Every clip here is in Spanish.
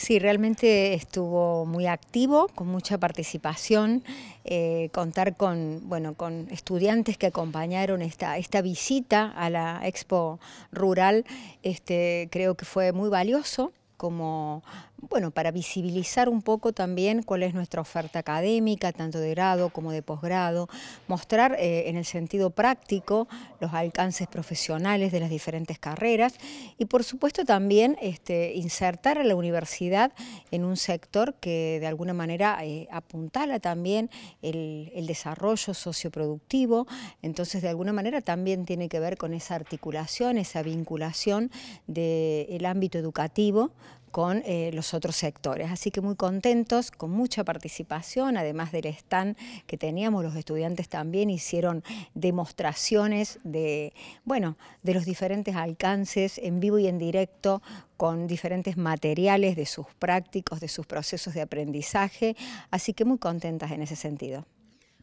Sí, realmente estuvo muy activo, con mucha participación, eh, contar con, bueno, con estudiantes que acompañaron esta, esta visita a la Expo Rural, este, creo que fue muy valioso como bueno, para visibilizar un poco también cuál es nuestra oferta académica, tanto de grado como de posgrado, mostrar eh, en el sentido práctico los alcances profesionales de las diferentes carreras y por supuesto también este, insertar a la universidad en un sector que de alguna manera eh, apuntala también el, desarrollo socioproductivo, entonces de alguna manera también tiene que ver con esa articulación, esa vinculación del ámbito educativo con eh, los otros sectores. Así que muy contentos, con mucha participación, además del stand que teníamos, los estudiantes también hicieron demostraciones de, bueno, de los diferentes alcances en vivo y en directo con diferentes materiales de sus prácticos, de sus procesos de aprendizaje, así que muy contentas en ese sentido.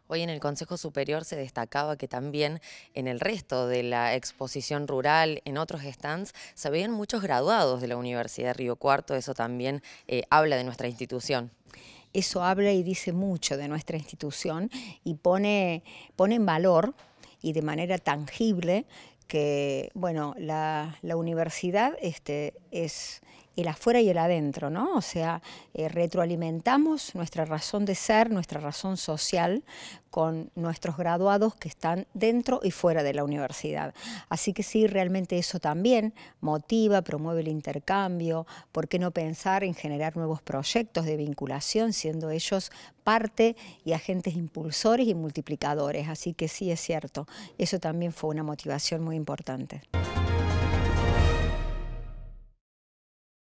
Hoy en el Consejo Superior se destacaba que también en el resto de la exposición rural, en otros stands, se veían muchos graduados de la Universidad de Río Cuarto, eso también eh, habla de nuestra institución eso habla y dice mucho de nuestra institución y pone, en valor y de manera tangible que, bueno, la, la universidad este, es el afuera y el adentro, ¿no? O sea, eh, retroalimentamos nuestra razón de ser, nuestra razón social con nuestros graduados que están dentro y fuera de la universidad. Así que sí, realmente eso también motiva, promueve el intercambio, ¿por qué no pensar en generar nuevos proyectos de vinculación, siendo ellos parte y agentes impulsores y multiplicadores? Así que sí, es cierto, eso también fue una motivación muy importante.